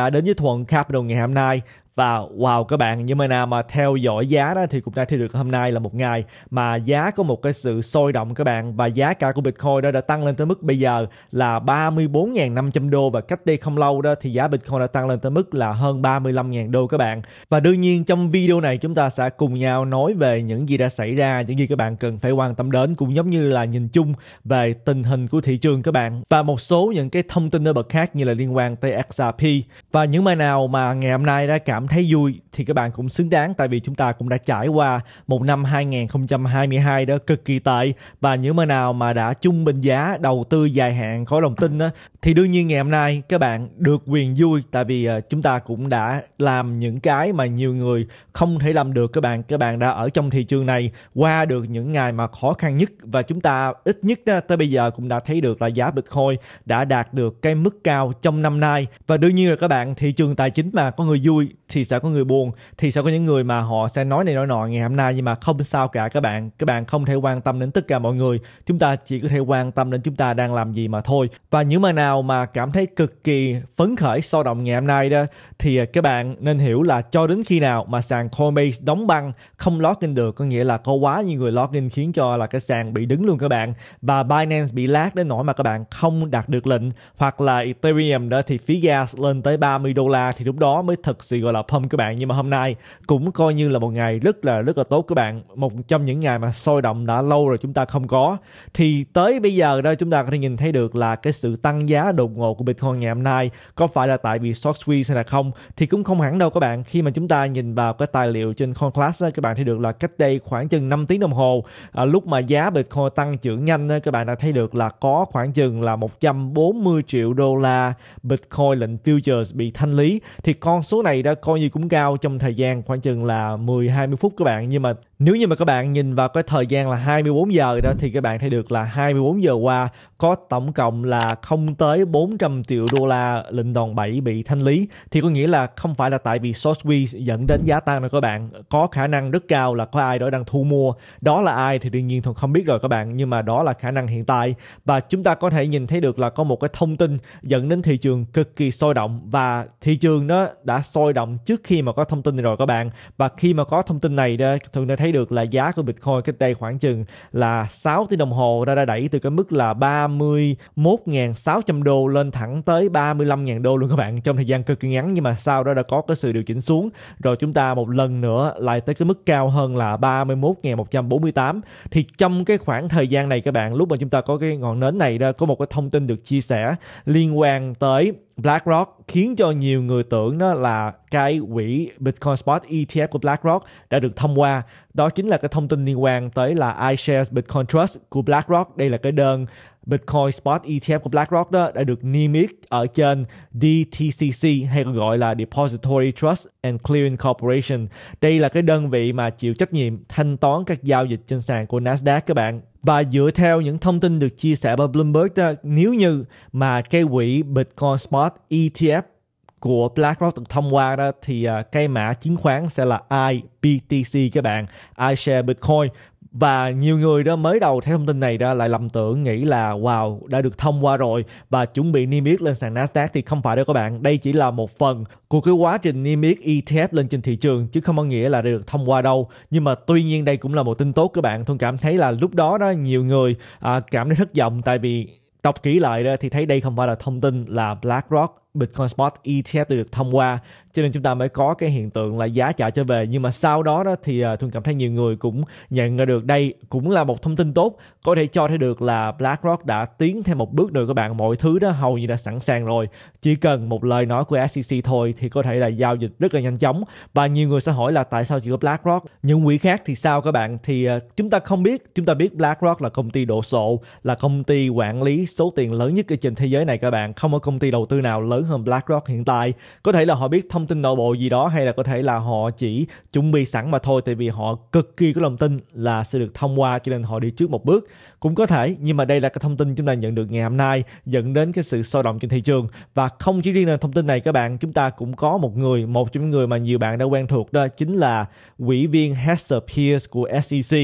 đã à, đến với Thuận Capital ngày hôm nay và wow các bạn những nơi nào mà theo dõi giá đó thì cũng đã thấy được hôm nay là một ngày mà giá có một cái sự sôi động các bạn và giá cả của Bitcoin đó đã tăng lên tới mức bây giờ là 34.500 đô và cách đây không lâu đó thì giá Bitcoin đã tăng lên tới mức là hơn 35.000 đô các bạn và đương nhiên trong video này chúng ta sẽ cùng nhau nói về những gì đã xảy ra những gì các bạn cần phải quan tâm đến cũng giống như là nhìn chung về tình hình của thị trường các bạn và một số những cái thông tin nổi bật khác như là liên quan tới XRP và những nơi nào mà ngày hôm nay đã cảm thấy vui thì các bạn cũng xứng đáng tại vì chúng ta cũng đã trải qua một năm 2022 đó cực kỳ tệ và những mà nào mà đã chung bình giá đầu tư dài hạn có lòng tin đó, thì đương nhiên ngày hôm nay các bạn được quyền vui tại vì ờ, chúng ta cũng đã làm những cái mà nhiều người không thể làm được các bạn các bạn đã ở trong thị trường này qua được những ngày mà khó khăn nhất và chúng ta ít nhất đó, tới bây giờ cũng đã thấy được là giá Bitcoin đã đạt được cái mức cao trong năm nay và đương nhiên là các bạn thị trường tài chính mà có người vui thì thì sẽ có người buồn thì sẽ có những người mà họ sẽ nói này nói nọ ngày hôm nay nhưng mà không sao cả các bạn các bạn không thể quan tâm đến tất cả mọi người chúng ta chỉ có thể quan tâm đến chúng ta đang làm gì mà thôi và những mà nào mà cảm thấy cực kỳ phấn khởi sôi động ngày hôm nay đó thì à, các bạn nên hiểu là cho đến khi nào mà sàn Coinbase đóng băng không login được có nghĩa là có quá nhiều người login khiến cho là cái sàn bị đứng luôn các bạn và Binance bị lag đến nỗi mà các bạn không đạt được lệnh hoặc là Ethereum đó thì phí gas lên tới 30 đô la thì lúc đó mới thực sự gọi là pump các bạn nhưng mà hôm nay cũng coi như là một ngày rất là rất là tốt các bạn một trong những ngày mà sôi động đã lâu rồi chúng ta không có thì tới bây giờ đó chúng ta có thể nhìn thấy được là cái sự tăng giá đột ngột của Bitcoin ngày hôm nay có phải là tại vì short squeeze hay là không thì cũng không hẳn đâu các bạn khi mà chúng ta nhìn vào cái tài liệu trên CoinClass các bạn thấy được là cách đây khoảng chừng 5 tiếng đồng hồ à, lúc mà giá Bitcoin tăng trưởng nhanh các bạn đã thấy được là có khoảng chừng là 140 triệu đô la Bitcoin lệnh futures bị thanh lý thì con số này đã coi bao nhiêu cũng cao trong thời gian khoảng chừng là 10 20 phút các bạn nhưng mà nếu như mà các bạn nhìn vào cái thời gian là 24 giờ đó thì các bạn thấy được là 24 giờ qua có tổng cộng là không tới 400 triệu đô la lệnh đòn 7 bị thanh lý thì có nghĩa là không phải là tại vì Sotheby's dẫn đến giá tăng đâu các bạn có khả năng rất cao là có ai đó đang thu mua đó là ai thì đương nhiên thường không biết rồi các bạn nhưng mà đó là khả năng hiện tại và chúng ta có thể nhìn thấy được là có một cái thông tin dẫn đến thị trường cực kỳ sôi động và thị trường nó đã sôi động trước khi mà có thông tin này rồi các bạn và khi mà có thông tin này đó thường đã thấy thấy được là giá của Bitcoin cách đây khoảng chừng là 6 tiếng đồng hồ đã, đã đẩy từ cái mức là 31.600 đô lên thẳng tới 35.000 đô luôn các bạn trong thời gian cực kỳ ngắn nhưng mà sau đó đã có cái sự điều chỉnh xuống rồi chúng ta một lần nữa lại tới cái mức cao hơn là 31.148 thì trong cái khoảng thời gian này các bạn lúc mà chúng ta có cái ngọn nến này đó có một cái thông tin được chia sẻ liên quan tới BlackRock khiến cho nhiều người tưởng đó là cái quỹ Bitcoin Spot ETF của BlackRock đã được thông qua. Đó chính là cái thông tin liên quan tới là iShares Bitcoin Trust của BlackRock. Đây là cái đơn Bitcoin Spot ETF của BlackRock đó đã được niêm yết ở trên DTCC hay còn gọi là Depository Trust and Clearing Corporation. Đây là cái đơn vị mà chịu trách nhiệm thanh toán các giao dịch trên sàn của Nasdaq các bạn. Và dựa theo những thông tin được chia sẻ bởi Bloomberg đó, nếu như mà cái quỹ Bitcoin Spot ETF của BlackRock được thông qua đó thì à, cái mã chứng khoán sẽ là IBTC các bạn, iShare Bitcoin và nhiều người đó mới đầu theo thông tin này đó lại lầm tưởng nghĩ là wow đã được thông qua rồi và chuẩn bị niêm yết lên sàn Nasdaq thì không phải đâu các bạn đây chỉ là một phần của cái quá trình niêm yết ETF lên trên thị trường chứ không có nghĩa là đã được thông qua đâu nhưng mà tuy nhiên đây cũng là một tin tốt các bạn tôi cảm thấy là lúc đó đó nhiều người à, cảm thấy thất vọng tại vì đọc kỹ lại đó thì thấy đây không phải là thông tin là BlackRock Bitcoin Spot ETF được, thông qua cho nên chúng ta mới có cái hiện tượng là giá trả trở về nhưng mà sau đó đó thì à, thường cảm thấy nhiều người cũng nhận ra được đây cũng là một thông tin tốt có thể cho thấy được là BlackRock đã tiến thêm một bước nữa các bạn mọi thứ đó hầu như đã sẵn sàng rồi chỉ cần một lời nói của SEC thôi thì có thể là giao dịch rất là nhanh chóng và nhiều người sẽ hỏi là tại sao chỉ có BlackRock những quỹ khác thì sao các bạn thì à, chúng ta không biết chúng ta biết BlackRock là công ty đồ sộ là công ty quản lý số tiền lớn nhất trên thế giới này các bạn không có công ty đầu tư nào lớn hơn BlackRock hiện tại có thể là họ biết thông tin nội bộ gì đó hay là có thể là họ chỉ chuẩn bị sẵn mà thôi tại vì họ cực kỳ có lòng tin là sẽ được thông qua cho nên họ đi trước một bước cũng có thể nhưng mà đây là cái thông tin chúng ta nhận được ngày hôm nay dẫn đến cái sự sôi động trên thị trường và không chỉ riêng là thông tin này các bạn chúng ta cũng có một người một trong những người mà nhiều bạn đã quen thuộc đó chính là quỹ viên Hester Pierce của SEC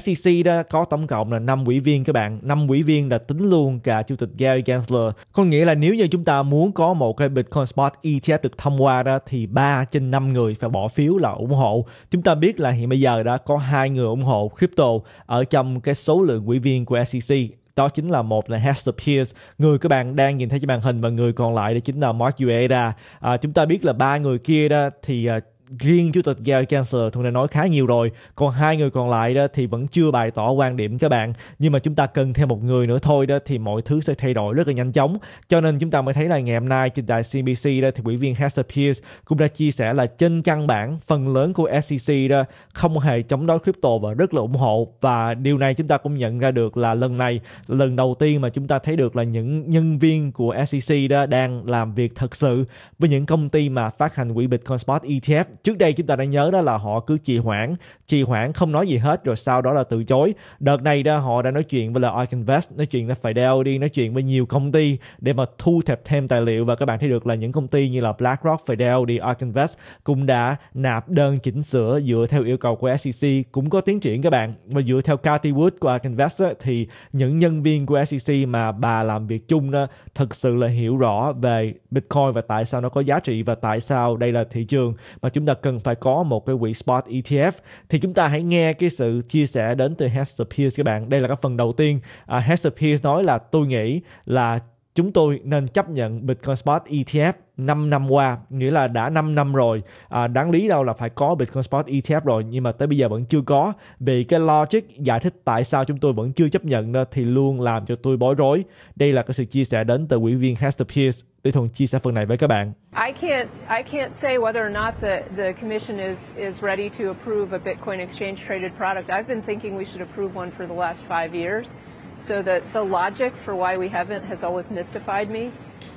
SEC đã có tổng cộng là 5 quỹ viên các bạn 5 quỹ viên là tính luôn cả chủ tịch Gary Gensler có nghĩa là nếu như chúng ta muốn có một một cái Bitcoin Spot ETF được thông qua đó thì 3 trên 5 người phải bỏ phiếu là ủng hộ. Chúng ta biết là hiện bây giờ đã có hai người ủng hộ crypto ở trong cái số lượng quỹ viên của SEC đó chính là một là Hester Pierce người các bạn đang nhìn thấy trên màn hình và người còn lại đó chính là Mark Ueda à, chúng ta biết là ba người kia đó thì à, riêng chủ tịch Gary Gensler thường đã nói khá nhiều rồi còn hai người còn lại đó thì vẫn chưa bày tỏ quan điểm các bạn nhưng mà chúng ta cần thêm một người nữa thôi đó thì mọi thứ sẽ thay đổi rất là nhanh chóng cho nên chúng ta mới thấy là ngày hôm nay trên đài CBC đó thì quỹ viên Hester Pierce cũng đã chia sẻ là trên căn bản phần lớn của SEC đó không hề chống đối crypto và rất là ủng hộ và điều này chúng ta cũng nhận ra được là lần này lần đầu tiên mà chúng ta thấy được là những nhân viên của SEC đó đang làm việc thật sự với những công ty mà phát hành quỹ Bitcoin Spot ETF trước đây chúng ta đã nhớ đó là họ cứ trì hoãn trì hoãn không nói gì hết rồi sau đó là từ chối đợt này đó họ đã nói chuyện với là Arkinvest nói chuyện là phải Fidel đi nói chuyện với nhiều công ty để mà thu thập thêm tài liệu và các bạn thấy được là những công ty như là BlackRock, phải Fidel, đi Arkinvest cũng đã nạp đơn chỉnh sửa dựa theo yêu cầu của SEC cũng có tiến triển các bạn và dựa theo Cathy Wood của Arkinvest thì những nhân viên của SEC mà bà làm việc chung đó thực sự là hiểu rõ về Bitcoin và tại sao nó có giá trị và tại sao đây là thị trường mà chúng chúng ta cần phải có một cái quỹ spot ETF thì chúng ta hãy nghe cái sự chia sẻ đến từ Hester Pierce các bạn đây là cái phần đầu tiên à, Hester Pierce nói là tôi nghĩ là chúng tôi nên chấp nhận Bitcoin Spot ETF 5 năm qua, nghĩa là đã 5 năm rồi, à, đáng lý đâu là phải có Bitcoin Spot ETF rồi nhưng mà tới bây giờ vẫn chưa có. Vì cái logic giải thích tại sao chúng tôi vẫn chưa chấp nhận thì luôn làm cho tôi bối rối. Đây là cái sự chia sẻ đến từ quỹ viên Hester Pierce để Thuần chia sẻ phần này với các bạn. I can't I can't say whether or not the the commission is is ready to approve a Bitcoin exchange traded product. I've been thinking we should approve one for the last five years. So the the logic for why we haven't has always mystified me.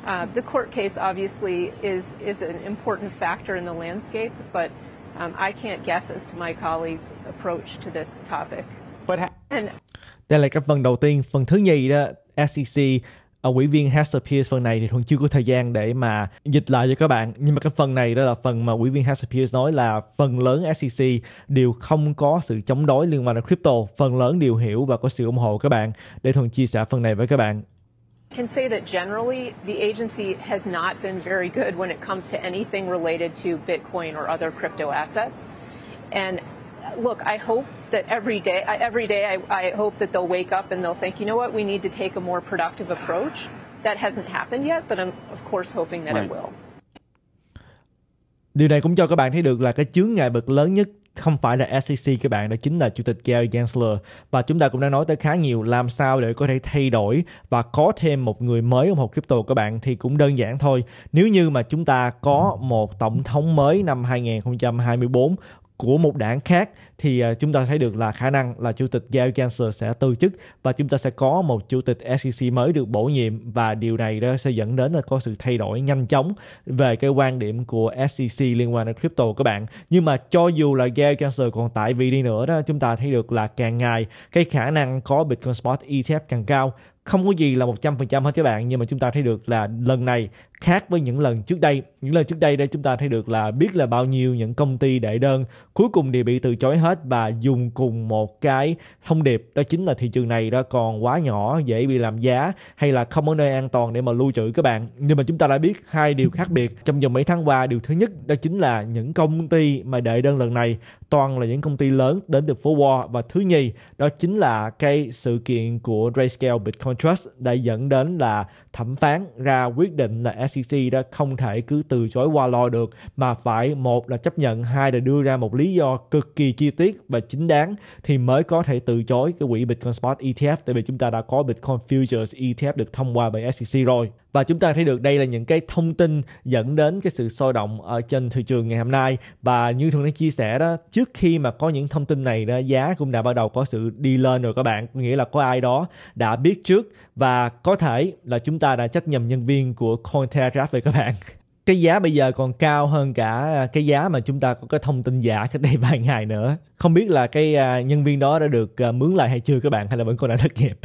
Uh, the court case obviously is is an important factor in the landscape, but um, I can't guess as to my colleagues' approach to this topic. But and đây là cái phần đầu tiên. Phần thứ nhì đó, SEC ở ờ, quỹ viên Hester Pierce phần này thì thuận chưa có thời gian để mà dịch lại cho các bạn nhưng mà cái phần này đó là phần mà quỹ viên Hester Pierce nói là phần lớn SEC đều không có sự chống đối liên quan đến crypto phần lớn đều hiểu và có sự ủng hộ các bạn để thuận chia sẻ phần này với các bạn can say that generally the agency has not been very good when it comes to anything related to Bitcoin or other crypto assets. And look, I hope that every day, every day, I, I hope that they'll wake up and they'll think, you know what, we need to take a more productive approach. That hasn't happened yet, but I'm of course hoping that right. it will. Điều này cũng cho các bạn thấy được là cái chướng ngại vật lớn nhất không phải là SEC các bạn đó chính là chủ tịch Gary Gensler và chúng ta cũng đã nói tới khá nhiều làm sao để có thể thay đổi và có thêm một người mới ủng hộ crypto các bạn thì cũng đơn giản thôi nếu như mà chúng ta có một tổng thống mới năm 2024 của một đảng khác thì à, chúng ta thấy được là khả năng là chủ tịch Gary Gensler sẽ từ chức và chúng ta sẽ có một chủ tịch SEC mới được bổ nhiệm và điều này đó sẽ dẫn đến là có sự thay đổi nhanh chóng về cái quan điểm của SEC liên quan đến crypto các bạn nhưng mà cho dù là Gary Gensler còn tại vị đi nữa đó chúng ta thấy được là càng ngày cái khả năng có Bitcoin Spot ETF càng cao không có gì là 100% hết các bạn nhưng mà chúng ta thấy được là lần này khác với những lần trước đây những lần trước đây đây chúng ta thấy được là biết là bao nhiêu những công ty đệ đơn cuối cùng đều bị từ chối hết và dùng cùng một cái thông điệp đó chính là thị trường này đó còn quá nhỏ dễ bị làm giá hay là không có nơi an toàn để mà lưu trữ các bạn nhưng mà chúng ta đã biết hai điều khác biệt trong vòng mấy tháng qua điều thứ nhất đó chính là những công ty mà đệ đơn lần này toàn là những công ty lớn đến từ phố Wall và thứ nhì đó chính là cái sự kiện của Grayscale Bitcoin Donald Trump đã dẫn đến là thẩm phán ra quyết định là SEC đã không thể cứ từ chối qua lo được mà phải một là chấp nhận hai là đưa ra một lý do cực kỳ chi tiết và chính đáng thì mới có thể từ chối cái quỹ Bitcoin Spot ETF tại vì chúng ta đã có Bitcoin Futures ETF được thông qua bởi SEC rồi và chúng ta thấy được đây là những cái thông tin dẫn đến cái sự sôi động ở trên thị trường ngày hôm nay và như thường đã chia sẻ đó trước khi mà có những thông tin này đó giá cũng đã bắt đầu có sự đi lên rồi các bạn có nghĩa là có ai đó đã biết trước và có thể là chúng ta đã trách nhầm nhân viên của Cointelegraph về các bạn cái giá bây giờ còn cao hơn cả à, cái giá mà chúng ta có cái thông tin giả cách đây vài ngày nữa không biết là cái à, nhân viên đó đã được à, mướn lại hay chưa các bạn hay là vẫn còn đang thất nghiệp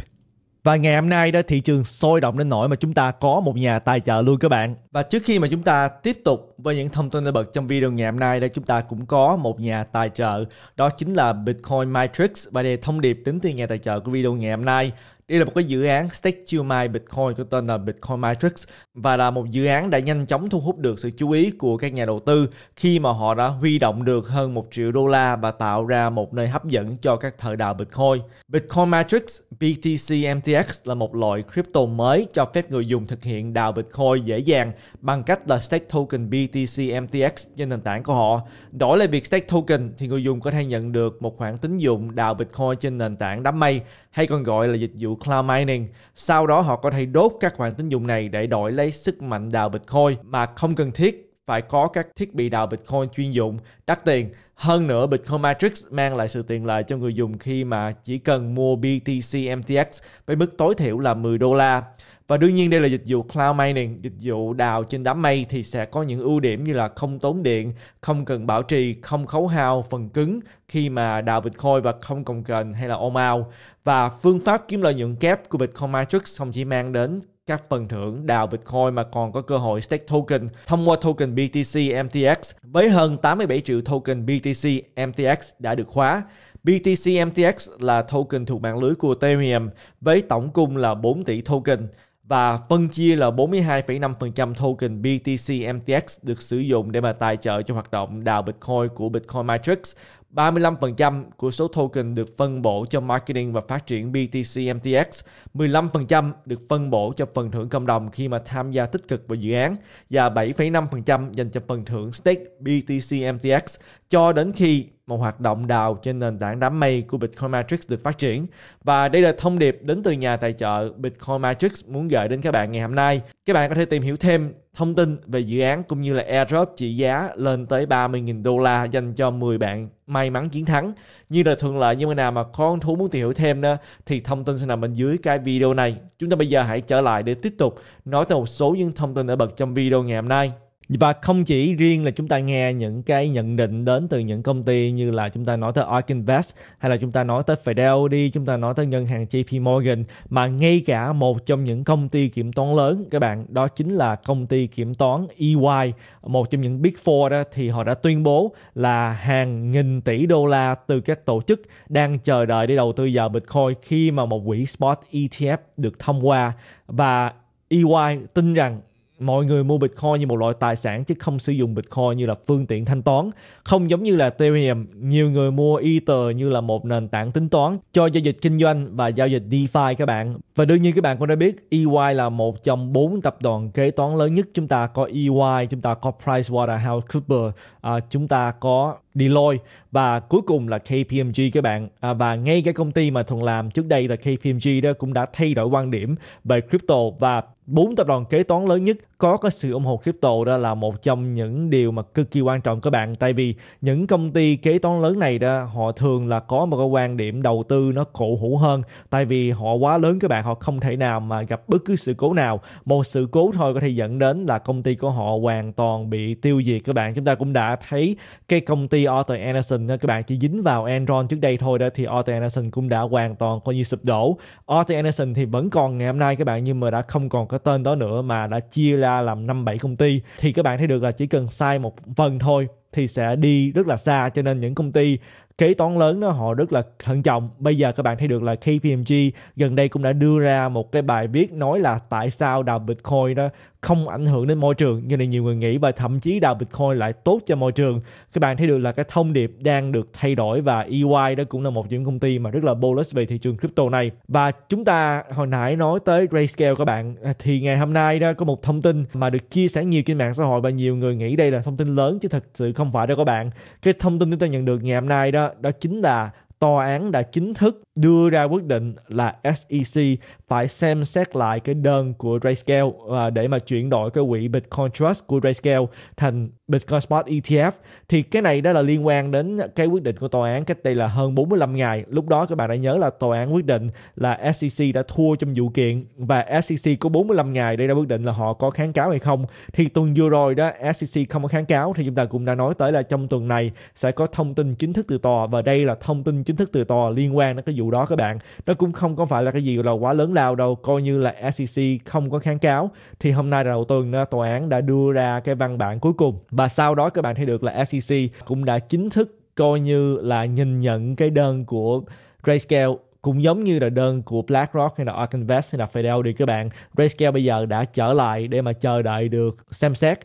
và ngày hôm nay đó thị trường sôi động đến nỗi mà chúng ta có một nhà tài trợ luôn các bạn. Và trước khi mà chúng ta tiếp tục với những thông tin nổi bật trong video ngày hôm nay đó chúng ta cũng có một nhà tài trợ đó chính là Bitcoin Matrix và để thông điệp đến từ nhà tài trợ của video ngày hôm nay đây là một cái dự án stake chưa mai Bitcoin có tên là Bitcoin Matrix và là một dự án đã nhanh chóng thu hút được sự chú ý của các nhà đầu tư khi mà họ đã huy động được hơn 1 triệu đô la và tạo ra một nơi hấp dẫn cho các thợ đào Bitcoin. Bitcoin Matrix BTC MTX là một loại crypto mới cho phép người dùng thực hiện đào Bitcoin dễ dàng bằng cách là stake token BTC MTX trên nền tảng của họ. Đổi lại việc stake token thì người dùng có thể nhận được một khoản tín dụng đào Bitcoin trên nền tảng đám mây hay còn gọi là dịch vụ cloud mining. Sau đó họ có thể đốt các khoản tín dụng này để đổi lấy sức mạnh đào Bitcoin mà không cần thiết phải có các thiết bị đào Bitcoin chuyên dụng đắt tiền. Hơn nữa, Bitcoin Matrix mang lại sự tiện lợi cho người dùng khi mà chỉ cần mua BTC MTX với mức tối thiểu là 10 đô la và đương nhiên đây là dịch vụ cloud mining dịch vụ đào trên đám mây thì sẽ có những ưu điểm như là không tốn điện không cần bảo trì không khấu hao phần cứng khi mà đào Bitcoin và không cần cần hay là ôm ao và phương pháp kiếm lợi nhuận kép của Bitcoin Matrix không chỉ mang đến các phần thưởng đào Bitcoin mà còn có cơ hội stake token thông qua token BTC MTX với hơn 87 triệu token BTC MTX đã được khóa. BTC MTX là token thuộc mạng lưới của Ethereum với tổng cung là 4 tỷ token và phân chia là 42,5% token BTC MTX được sử dụng để mà tài trợ cho hoạt động đào Bitcoin của Bitcoin Matrix 35% của số token được phân bổ cho marketing và phát triển BTC MTX, 15% được phân bổ cho phần thưởng cộng đồng khi mà tham gia tích cực vào dự án và 7,5% dành cho phần thưởng stake BTC MTX cho đến khi một hoạt động đào trên nền tảng đám mây của Bitcoin Matrix được phát triển. Và đây là thông điệp đến từ nhà tài trợ Bitcoin Matrix muốn gửi đến các bạn ngày hôm nay. Các bạn có thể tìm hiểu thêm thông tin về dự án cũng như là airdrop trị giá lên tới 30.000 đô la dành cho 10 bạn may mắn chiến thắng. Như là thuận lợi như thế nào mà con thú muốn tìm hiểu thêm nữa thì thông tin sẽ nằm bên dưới cái video này. Chúng ta bây giờ hãy trở lại để tiếp tục nói tới một số những thông tin nổi bật trong video ngày hôm nay và không chỉ riêng là chúng ta nghe những cái nhận định đến từ những công ty như là chúng ta nói tới Ark Invest hay là chúng ta nói tới Fidelity, chúng ta nói tới ngân hàng JP Morgan mà ngay cả một trong những công ty kiểm toán lớn các bạn đó chính là công ty kiểm toán EY một trong những Big Four đó thì họ đã tuyên bố là hàng nghìn tỷ đô la từ các tổ chức đang chờ đợi để đầu tư vào Bitcoin khi mà một quỹ spot ETF được thông qua và EY tin rằng mọi người mua Bitcoin như một loại tài sản chứ không sử dụng Bitcoin như là phương tiện thanh toán. Không giống như là Ethereum, nhiều người mua Ether như là một nền tảng tính toán cho giao dịch kinh doanh và giao dịch DeFi các bạn. Và đương nhiên các bạn cũng đã biết EY là một trong bốn tập đoàn kế toán lớn nhất. Chúng ta có EY, chúng ta có PricewaterhouseCoopers, à, chúng ta có Deloitte và cuối cùng là KPMG các bạn. À, và ngay cái công ty mà thường làm trước đây là KPMG đó cũng đã thay đổi quan điểm về crypto và bốn tập đoàn kế toán lớn nhất có cái sự ủng hộ crypto đó là một trong những điều mà cực kỳ quan trọng các bạn tại vì những công ty kế toán lớn này đó họ thường là có một cái quan điểm đầu tư nó cổ hủ hơn tại vì họ quá lớn các bạn họ họ không thể nào mà gặp bất cứ sự cố nào một sự cố thôi có thể dẫn đến là công ty của họ hoàn toàn bị tiêu diệt các bạn chúng ta cũng đã thấy cái công ty Arthur Anderson các bạn chỉ dính vào Enron trước đây thôi đó thì Arthur Anderson cũng đã hoàn toàn coi như sụp đổ Arthur Anderson thì vẫn còn ngày hôm nay các bạn nhưng mà đã không còn cái tên đó nữa mà đã chia ra làm năm bảy công ty thì các bạn thấy được là chỉ cần sai một phần thôi thì sẽ đi rất là xa cho nên những công ty kế toán lớn đó họ rất là thận trọng bây giờ các bạn thấy được là KPMG gần đây cũng đã đưa ra một cái bài viết nói là tại sao đào Bitcoin đó không ảnh hưởng đến môi trường như là nhiều người nghĩ và thậm chí đào Bitcoin lại tốt cho môi trường các bạn thấy được là cái thông điệp đang được thay đổi và EY đó cũng là một những công ty mà rất là bullish về thị trường crypto này và chúng ta hồi nãy nói tới Grayscale các bạn à, thì ngày hôm nay đó có một thông tin mà được chia sẻ nhiều trên mạng xã hội và nhiều người nghĩ đây là thông tin lớn chứ thật sự không phải đâu các bạn cái thông tin chúng ta nhận được ngày hôm nay đó đó chính là tòa án đã chính thức đưa ra quyết định là SEC phải xem xét lại cái đơn của Grayscale à, để mà chuyển đổi cái quỹ Bitcoin Trust của Grayscale thành Bitcoin Spot ETF thì cái này đó là liên quan đến cái quyết định của tòa án cách đây là hơn 45 ngày lúc đó các bạn đã nhớ là tòa án quyết định là SEC đã thua trong vụ kiện và SEC có 45 ngày để ra quyết định là họ có kháng cáo hay không thì tuần vừa rồi đó SEC không có kháng cáo thì chúng ta cũng đã nói tới là trong tuần này sẽ có thông tin chính thức từ tòa và đây là thông tin chính thức từ tòa liên quan đến cái vụ vụ đó các bạn nó cũng không có phải là cái gì là quá lớn lao đâu coi như là SEC không có kháng cáo thì hôm nay là đầu tuần tòa án đã đưa ra cái văn bản cuối cùng và sau đó các bạn thấy được là SEC cũng đã chính thức coi như là nhìn nhận cái đơn của Grayscale cũng giống như là đơn của BlackRock hay là Ark Invest hay là Fidelity các bạn, Grayscale bây giờ đã trở lại để mà chờ đợi được xem xét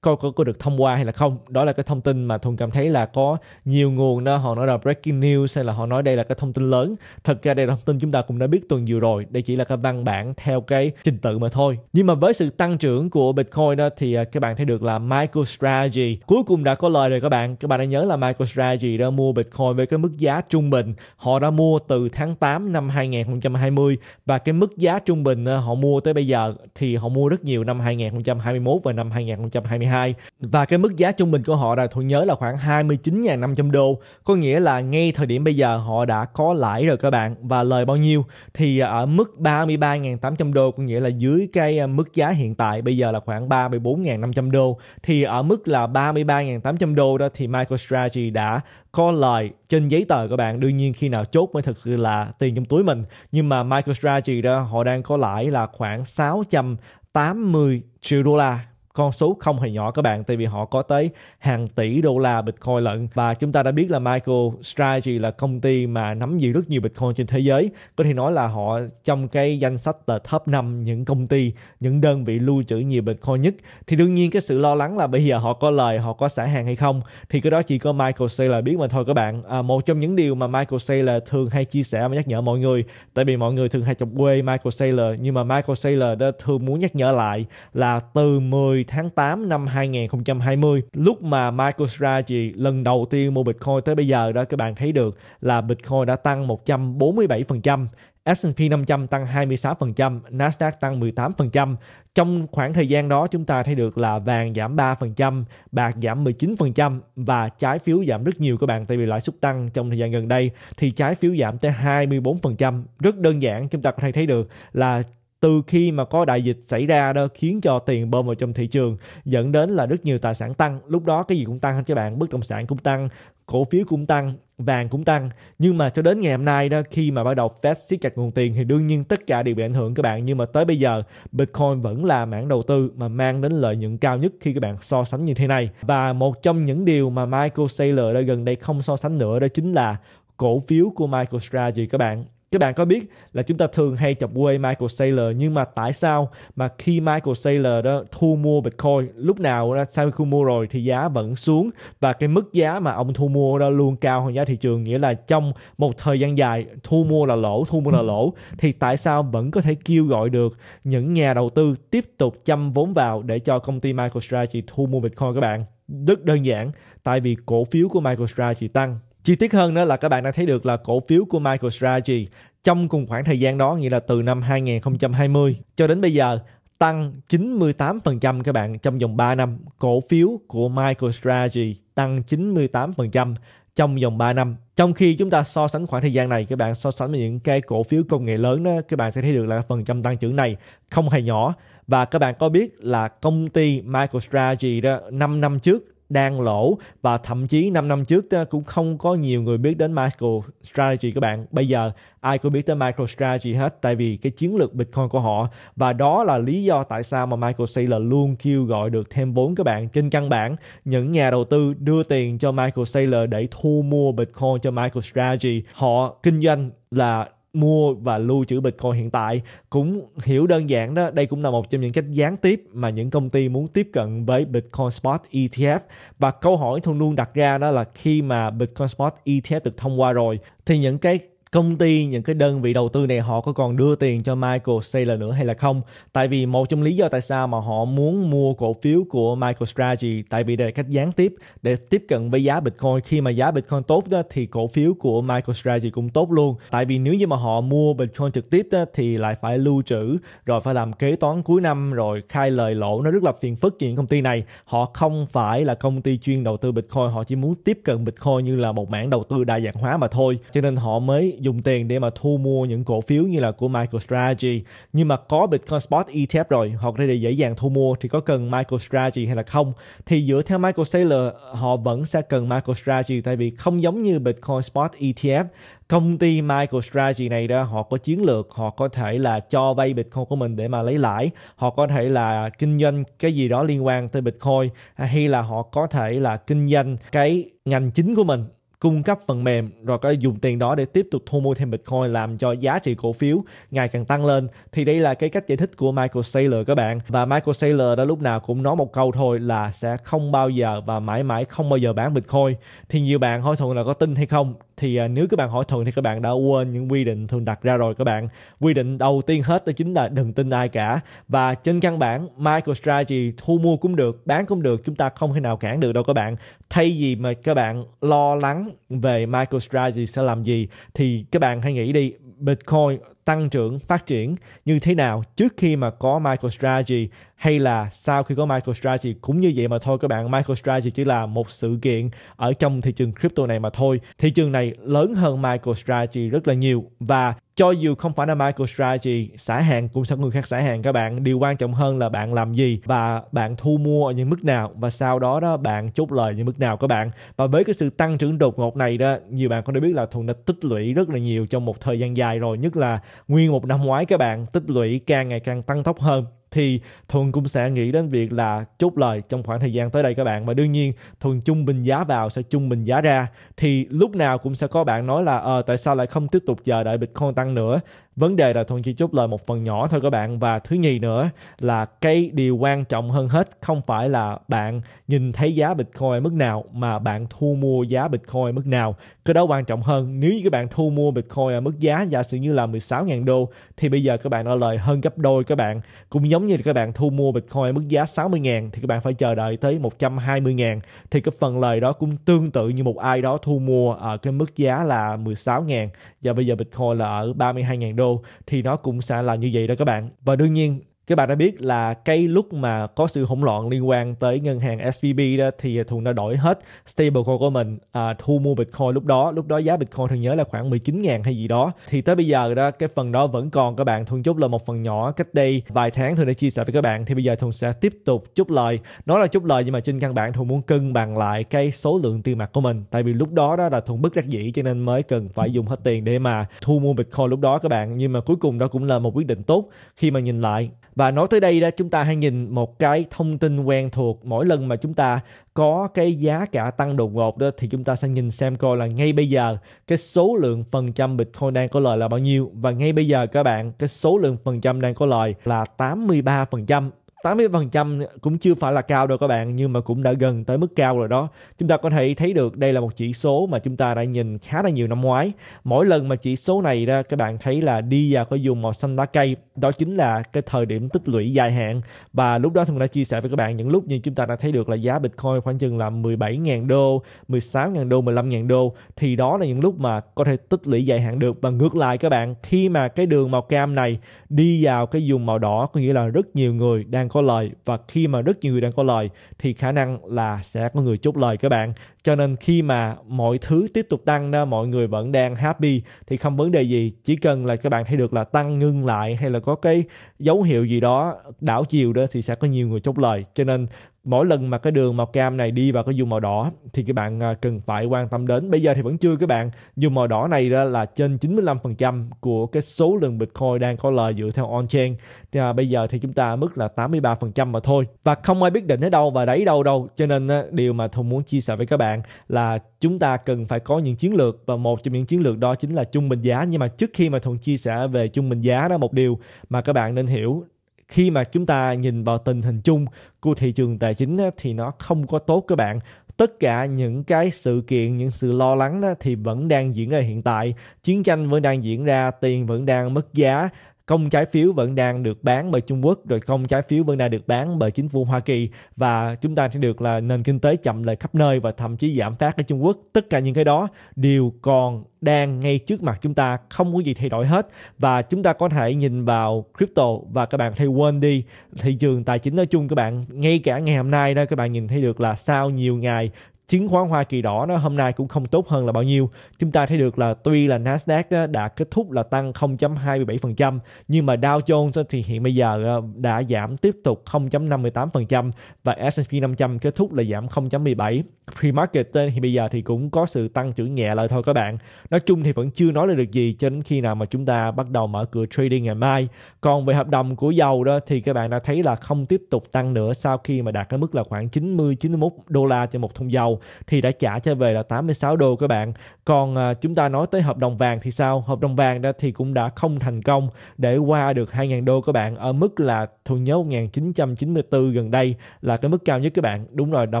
coi có, có được thông qua hay là không đó là cái thông tin mà thuần cảm thấy là có nhiều nguồn đó họ nói là breaking news hay là họ nói đây là cái thông tin lớn thật ra đây là thông tin chúng ta cũng đã biết tuần vừa rồi đây chỉ là cái văn bản theo cái trình tự mà thôi nhưng mà với sự tăng trưởng của bitcoin đó thì à, các bạn thấy được là michael strategy cuối cùng đã có lời rồi các bạn các bạn đã nhớ là michael strategy đã mua bitcoin với cái mức giá trung bình họ đã mua từ tháng 8 năm 2020 và cái mức giá trung bình à, họ mua tới bây giờ thì họ mua rất nhiều năm 2021 và năm 2022 2022 và cái mức giá trung bình của họ là tôi nhớ là khoảng 29.500 đô có nghĩa là ngay thời điểm bây giờ họ đã có lãi rồi các bạn và lời bao nhiêu thì ở mức 33.800 đô có nghĩa là dưới cái à, mức giá hiện tại bây giờ là khoảng 34.500 đô thì ở mức là 33.800 đô đó thì MicroStrategy đã có lời trên giấy tờ các bạn đương nhiên khi nào chốt mới thực sự là tiền trong túi mình nhưng mà MicroStrategy đó họ đang có lãi là khoảng 680 triệu đô la con số không hề nhỏ các bạn tại vì họ có tới hàng tỷ đô la Bitcoin lận và chúng ta đã biết là Michael Strategy là công ty mà nắm giữ rất nhiều Bitcoin trên thế giới có thể nói là họ trong cái danh sách là top 5 những công ty những đơn vị lưu trữ nhiều Bitcoin nhất thì đương nhiên cái sự lo lắng là bây giờ họ có lời họ có xả hàng hay không thì cái đó chỉ có Michael Saylor biết mà thôi các bạn à, một trong những điều mà Michael Saylor thường hay chia sẻ và nhắc nhở mọi người tại vì mọi người thường hay chọc quê Michael Saylor nhưng mà Michael Saylor đã thường muốn nhắc nhở lại là từ 10 tháng 8 năm 2020 lúc mà Michael Strategy lần đầu tiên mua Bitcoin tới bây giờ đó các bạn thấy được là Bitcoin đã tăng 147%, S&P 500 tăng 26%, Nasdaq tăng 18%. Trong khoảng thời gian đó chúng ta thấy được là vàng giảm 3%, bạc giảm 19% và trái phiếu giảm rất nhiều các bạn tại vì lãi suất tăng trong thời gian gần đây thì trái phiếu giảm tới 24%. Rất đơn giản chúng ta có thể thấy được là từ khi mà có đại dịch xảy ra đó khiến cho tiền bơm vào trong thị trường dẫn đến là rất nhiều tài sản tăng lúc đó cái gì cũng tăng hết các bạn bất động sản cũng tăng cổ phiếu cũng tăng vàng cũng tăng nhưng mà cho đến ngày hôm nay đó khi mà bắt đầu Fed siết chặt nguồn tiền thì đương nhiên tất cả đều bị ảnh hưởng các bạn nhưng mà tới bây giờ Bitcoin vẫn là mảng đầu tư mà mang đến lợi nhuận cao nhất khi các bạn so sánh như thế này và một trong những điều mà Michael Saylor đã gần đây không so sánh nữa đó chính là cổ phiếu của Michael MicroStrategy các bạn các bạn có biết là chúng ta thường hay chọc quê Michael Saylor nhưng mà tại sao mà khi Michael Saylor đó thu mua Bitcoin lúc nào đó, sau khi mua rồi thì giá vẫn xuống và cái mức giá mà ông thu mua đó luôn cao hơn giá thị trường nghĩa là trong một thời gian dài thu mua là lỗ thu mua là lỗ thì tại sao vẫn có thể kêu gọi được những nhà đầu tư tiếp tục chăm vốn vào để cho công ty MicroStrategy thu mua Bitcoin các bạn rất đơn giản tại vì cổ phiếu của MicroStrategy tăng Chi tiết hơn nữa là các bạn đã thấy được là cổ phiếu của MicroStrategy trong cùng khoảng thời gian đó nghĩa là từ năm 2020 cho đến bây giờ tăng 98% các bạn trong vòng 3 năm. Cổ phiếu của MicroStrategy tăng 98% trong vòng 3 năm. Trong khi chúng ta so sánh khoảng thời gian này các bạn so sánh với những cái cổ phiếu công nghệ lớn đó các bạn sẽ thấy được là phần trăm tăng trưởng này không hề nhỏ và các bạn có biết là công ty MicroStrategy đó 5 năm trước đang lỗ và thậm chí 5 năm trước ờ, cũng không có nhiều người biết đến MicroStrategy các bạn. Bây giờ ai cũng biết tới MicroStrategy hết tại vì cái chiến lược Bitcoin của họ và đó là lý do tại sao mà Michael Saylor luôn kêu gọi được thêm vốn các bạn. Trên căn bản, những nhà đầu tư đưa tiền cho Michael Saylor để thu mua Bitcoin cho MicroStrategy, họ kinh doanh là mua và lưu trữ Bitcoin hiện tại cũng hiểu đơn giản đó đây cũng là một trong những cách gián tiếp mà những công ty muốn tiếp cận với Bitcoin Spot ETF và câu hỏi thường luôn đặt ra đó là khi mà Bitcoin Spot ETF được thông qua rồi thì những cái công ty những cái đơn vị đầu tư này họ có còn đưa tiền cho Michael Saylor nữa hay là không tại vì một trong lý do tại sao mà họ muốn mua cổ phiếu của Michael Strategy tại vì đây là cách gián tiếp để tiếp cận với giá Bitcoin khi mà giá Bitcoin tốt đó thì cổ phiếu của Michael Strategy cũng tốt luôn tại vì nếu như mà họ mua Bitcoin trực tiếp đó, thì lại phải lưu trữ rồi phải làm kế toán cuối năm rồi khai lời lỗ nó rất là phiền phức Những công ty này họ không phải là công ty chuyên đầu tư Bitcoin họ chỉ muốn tiếp cận Bitcoin như là một mảng đầu tư đa dạng hóa mà thôi cho nên họ mới dùng tiền để mà thu mua những cổ phiếu như là của MicroStrategy nhưng mà có Bitcoin Spot ETF rồi hoặc có thể dễ dàng thu mua thì có cần MicroStrategy hay là không thì dựa theo Michael Saylor họ vẫn sẽ cần MicroStrategy tại vì không giống như Bitcoin Spot ETF công ty MicroStrategy này đó họ có chiến lược họ có thể là cho vay Bitcoin của mình để mà lấy lãi họ có thể là kinh doanh cái gì đó liên quan tới Bitcoin hay là họ có thể là kinh doanh cái ngành chính của mình cung cấp phần mềm rồi có dùng tiền đó để tiếp tục thu mua thêm Bitcoin làm cho giá trị cổ phiếu ngày càng tăng lên thì đây là cái cách giải thích của Michael Saylor các bạn và Michael Saylor đó lúc nào cũng nói một câu thôi là sẽ không bao giờ và mãi mãi không bao giờ bán Bitcoin thì nhiều bạn hỏi thuận là có tin hay không thì à, nếu các bạn hỏi thường thì các bạn đã quên những quy định thường đặt ra rồi các bạn quy định đầu tiên hết đó chính là đừng tin ai cả và trên căn bản MicroStrategy thu mua cũng được bán cũng được chúng ta không thể nào cản được đâu các bạn thay vì mà các bạn lo lắng về MicroStrategy sẽ làm gì thì các bạn hãy nghĩ đi Bitcoin tăng trưởng, phát triển như thế nào trước khi mà có MicroStrategy hay là sau khi có MicroStrategy cũng như vậy mà thôi các bạn. MicroStrategy chỉ là một sự kiện ở trong thị trường crypto này mà thôi. Thị trường này lớn hơn MicroStrategy rất là nhiều và cho dù không phải là MicroStrategy xả hàng cũng sẽ người khác xả hàng các bạn điều quan trọng hơn là bạn làm gì và bạn thu mua ở những mức nào và sau đó đó bạn chốt lời những mức nào các bạn và với cái sự tăng trưởng đột ngột này đó nhiều bạn có thể biết là thuận đã tích lũy rất là nhiều trong một thời gian dài rồi nhất là nguyên một năm ngoái các bạn tích lũy càng ngày càng tăng tốc hơn thì Thuần cũng sẽ nghĩ đến việc là chốt lời trong khoảng thời gian tới đây các bạn và đương nhiên Thuần trung bình giá vào sẽ trung bình giá ra thì lúc nào cũng sẽ có bạn nói là ờ tại sao lại không tiếp tục chờ đợi Bitcoin tăng nữa vấn đề là thuận chỉ chốt lời một phần nhỏ thôi các bạn và thứ nhì nữa là cái điều quan trọng hơn hết không phải là bạn nhìn thấy giá bitcoin mức nào mà bạn thu mua giá bitcoin mức nào cái đó quan trọng hơn nếu như các bạn thu mua bitcoin ở mức giá giả sử như là 16.000 đô thì bây giờ các bạn đã lời hơn gấp đôi các bạn cũng giống như các bạn thu mua bitcoin ở mức giá 60.000 thì các bạn phải chờ đợi tới 120.000 thì cái phần lời đó cũng tương tự như một ai đó thu mua ở cái mức giá là 16.000 và bây giờ bitcoin là ở 32.000 đô thì nó cũng sẽ là như vậy đó các bạn và đương nhiên các bạn đã biết là cái lúc mà có sự hỗn loạn liên quan tới ngân hàng SVB đó thì thùng đã đổi hết stablecoin của mình à, thu mua Bitcoin lúc đó lúc đó giá Bitcoin thường nhớ là khoảng 19.000 hay gì đó thì tới bây giờ đó cái phần đó vẫn còn các bạn thùng chúc là một phần nhỏ cách đây vài tháng Thuận đã chia sẻ với các bạn thì bây giờ thùng sẽ tiếp tục chúc lời nói là chúc lời nhưng mà trên căn bản thùng muốn cân bằng lại cái số lượng tiền mặt của mình tại vì lúc đó đó là thùng bất rắc dĩ cho nên mới cần phải dùng hết tiền để mà thu mua Bitcoin lúc đó các bạn nhưng mà cuối cùng đó cũng là một quyết định tốt khi mà nhìn lại và nói tới đây đó chúng ta hãy nhìn một cái thông tin quen thuộc mỗi lần mà chúng ta có cái giá cả tăng đột ngột đó thì chúng ta sẽ nhìn xem coi là ngay bây giờ cái số lượng phần trăm Bitcoin đang có lời là bao nhiêu và ngay bây giờ các bạn cái số lượng phần trăm đang có lời là 83%. 80% cũng chưa phải là cao đâu các bạn nhưng mà cũng đã gần tới mức cao rồi đó. Chúng ta có thể thấy được đây là một chỉ số mà chúng ta đã nhìn khá là nhiều năm ngoái. Mỗi lần mà chỉ số này ra các bạn thấy là đi vào có dùng màu xanh lá cây đó chính là cái thời điểm tích lũy dài hạn và lúc đó Thuận đã chia sẻ với các bạn những lúc như chúng ta đã thấy được là giá Bitcoin khoảng chừng là 17.000 đô, 16.000 đô, 15.000 đô thì đó là những lúc mà có thể tích lũy dài hạn được và ngược lại các bạn khi mà cái đường màu cam này đi vào cái vùng màu đỏ có nghĩa là rất nhiều người đang có lời và khi mà rất nhiều người đang có lời thì khả năng là sẽ có người chốt lời các bạn cho nên khi mà mọi thứ tiếp tục tăng đó mọi người vẫn đang happy thì không vấn đề gì chỉ cần là các bạn thấy được là tăng ngưng lại hay là có cái dấu hiệu gì đó đảo chiều đó thì sẽ có nhiều người chốt lời cho nên mỗi lần mà cái đường màu cam này đi vào cái vùng màu đỏ thì các bạn à, cần phải quan tâm đến bây giờ thì vẫn chưa các bạn vùng màu đỏ này đó là trên 95% của cái số lượng Bitcoin đang có lời dựa theo on-chain thì à, bây giờ thì chúng ta mức là 83% mà thôi và không ai biết định ở đâu và đẩy đâu đâu cho nên điều mà Thùng muốn chia sẻ với các bạn là chúng ta cần phải có những chiến lược và một trong những chiến lược đó chính là trung bình giá nhưng mà trước khi mà Thuận chia sẻ về trung bình giá đó một điều mà các bạn nên hiểu khi mà chúng ta nhìn vào tình hình chung của thị trường tài chính thì nó không có tốt các bạn tất cả những cái sự kiện những sự lo lắng đó thì vẫn đang diễn ra hiện tại chiến tranh vẫn đang diễn ra tiền vẫn đang mất giá công trái phiếu vẫn đang được bán bởi Trung Quốc rồi công trái phiếu vẫn đang được bán bởi chính phủ Hoa Kỳ và chúng ta sẽ được là nền kinh tế chậm lại khắp nơi và thậm chí giảm phát ở Trung Quốc tất cả những cái đó đều còn đang ngay trước mặt chúng ta không có gì thay đổi hết và chúng ta có thể nhìn vào crypto và các bạn thấy quên đi thị trường tài chính nói chung các bạn ngay cả ngày hôm nay đó các bạn nhìn thấy được là sau nhiều ngày chứng khoán Hoa Kỳ đỏ nó hôm nay cũng không tốt hơn là bao nhiêu. Chúng ta thấy được là tuy là Nasdaq đã kết thúc là tăng 0.27% nhưng mà Dow Jones thì hiện bây giờ ờ, đã giảm tiếp tục 0.58% và S&P 500 kết thúc là giảm 0.17. Pre-market thì bây giờ thì cũng có sự tăng trưởng nhẹ lại thôi các bạn. Nói chung thì vẫn chưa nói được gì cho đến khi nào mà chúng ta bắt đầu mở cửa trading ngày mai. Còn về hợp đồng của dầu đó thì các bạn đã thấy là không tiếp tục tăng nữa sau khi mà đạt cái mức là khoảng 90 91 đô la cho một thùng dầu thì đã trả cho về là 86 đô các bạn. Còn à, chúng ta nói tới hợp đồng vàng thì sao? Hợp đồng vàng đó thì cũng đã không thành công để qua được 2.000 đô các bạn ở mức là thu nhớ 1994 gần đây là cái mức cao nhất các bạn. Đúng rồi là